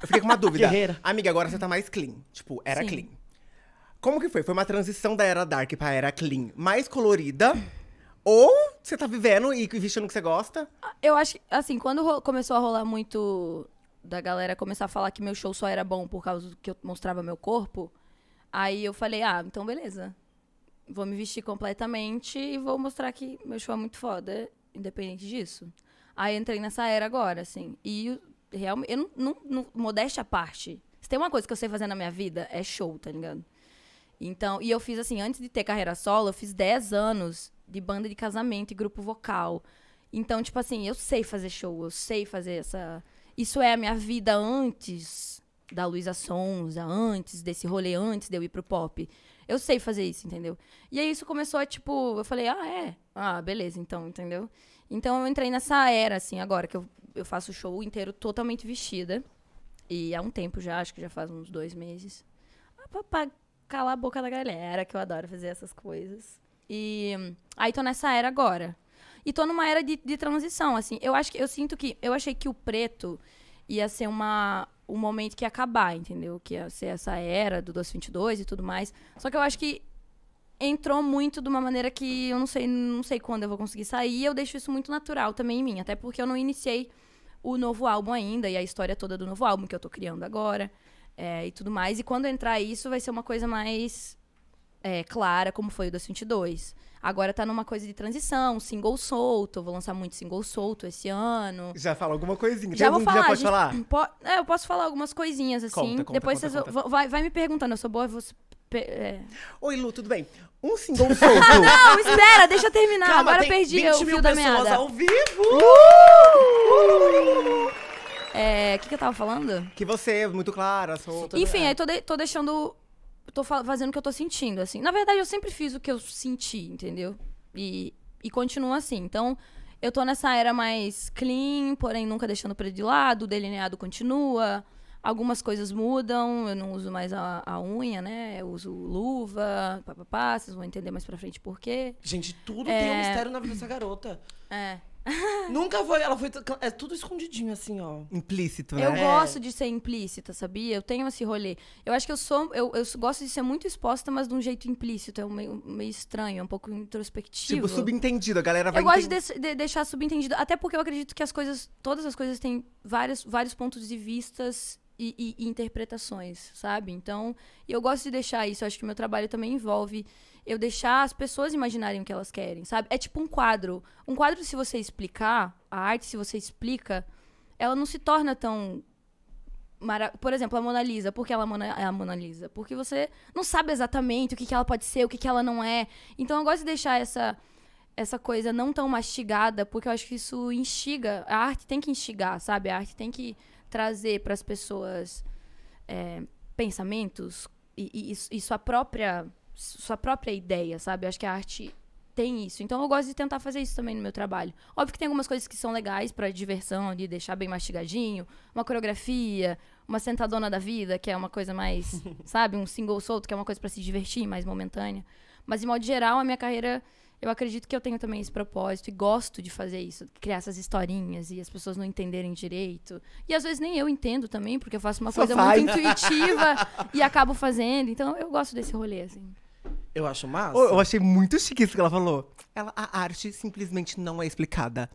Eu fiquei com uma dúvida. Guerreira. Amiga, agora você tá mais clean. Tipo, era Sim. clean. Como que foi? Foi uma transição da era dark pra era clean, mais colorida? Ou você tá vivendo e vestindo o que você gosta? Eu acho que, assim, quando começou a rolar muito da galera começar a falar que meu show só era bom por causa do que eu mostrava meu corpo, aí eu falei, ah, então beleza. Vou me vestir completamente e vou mostrar que meu show é muito foda, independente disso. Aí entrei nessa era agora, assim. E realmente. Eu não, não, não, modéstia à parte. Se tem uma coisa que eu sei fazer na minha vida, é show, tá ligado? Então, e eu fiz assim, antes de ter carreira solo, eu fiz 10 anos de banda de casamento e grupo vocal. Então, tipo assim, eu sei fazer show, eu sei fazer essa. Isso é a minha vida antes da Luísa Sonza, antes desse rolê, antes de eu ir pro pop. Eu sei fazer isso, entendeu? E aí isso começou a, tipo, eu falei, ah, é? Ah, beleza, então, entendeu? Então eu entrei nessa era, assim, agora que eu eu faço o show inteiro totalmente vestida. E há um tempo já, acho que já faz uns dois meses. Ah, pra, calar a boca da galera, que eu adoro fazer essas coisas. E aí tô nessa era agora. E tô numa era de, de transição, assim. Eu acho que eu sinto que. Eu achei que o preto ia ser uma, um momento que ia acabar, entendeu? Que ia ser essa era do 2022 e tudo mais. Só que eu acho que entrou muito de uma maneira que eu não sei, não sei quando eu vou conseguir sair. Eu deixo isso muito natural também em mim, até porque eu não iniciei o novo álbum ainda e a história toda do novo álbum que eu tô criando agora é, e tudo mais. E quando entrar isso, vai ser uma coisa mais é, clara, como foi o 222. Agora tá numa coisa de transição, single solto. vou lançar muito single solto esse ano. Já fala alguma coisinha? Já vou falar. Já pode gente, falar? Po é, eu posso falar algumas coisinhas, assim. Conta, conta, Depois conta, vocês vai, vai me perguntando, eu sou boa, é. Oi, Lu, tudo bem? Um single solto. Ah, não, espera, deixa eu terminar. Calma, Agora eu perdi 20 o fio da pessoas meada. ao vivo! Uh! Uh! É, o que, que eu tava falando? Que você é muito clara, sou... Enfim, é. aí tô, de, tô deixando... Tô fazendo o que eu tô sentindo, assim. Na verdade, eu sempre fiz o que eu senti, entendeu? E, e continuo assim. Então, eu tô nessa era mais clean, porém nunca deixando o preto de lado, o delineado continua... Algumas coisas mudam, eu não uso mais a, a unha, né? Eu uso luva, papapá, vocês vão entender mais pra frente por quê. Gente, tudo é... tem um mistério na vida dessa garota. É. Nunca foi, ela foi. É tudo escondidinho, assim, ó. Implícito, né? Eu é. gosto de ser implícita, sabia? Eu tenho esse rolê. Eu acho que eu sou. Eu, eu gosto de ser muito exposta, mas de um jeito implícito. É um meio, meio estranho, é um pouco introspectivo. Tipo, subentendido, a galera vai. Eu gosto de, de, deixar subentendido. Até porque eu acredito que as coisas. Todas as coisas têm várias, vários pontos de vistas e, e, interpretações, sabe? Então, eu gosto de deixar isso. Eu acho que meu trabalho também envolve eu deixar as pessoas imaginarem o que elas querem, sabe? É tipo um quadro. Um quadro, se você explicar, a arte, se você explica, ela não se torna tão. Mara... Por exemplo, a Mona Lisa. Por que ela é a Mona Lisa? Porque você não sabe exatamente o que, que ela pode ser, o que, que ela não é. Então, eu gosto de deixar essa essa coisa não tão mastigada, porque eu acho que isso instiga. A arte tem que instigar, sabe? A arte tem que trazer para as pessoas é, pensamentos e, e, e, sua própria sua própria ideia, sabe? Eu acho que a arte tem isso. Então eu gosto de tentar fazer isso também no meu trabalho. Óbvio que tem algumas coisas que são legais para diversão, de deixar bem mastigadinho, uma coreografia, uma sentadona da vida, que é uma coisa mais, sabe, um single solto, que é uma coisa para se divertir, mais momentânea. Mas de modo geral, a minha carreira eu acredito que eu tenho também esse propósito e gosto de fazer isso, criar essas historinhas e as pessoas não entenderem direito. E às vezes nem eu entendo também, porque eu faço uma Só coisa faz. muito intuitiva e acabo fazendo. Então eu gosto desse rolê, assim. Eu acho massa. Eu achei muito chique isso que ela falou. Ela, a arte simplesmente não é explicada.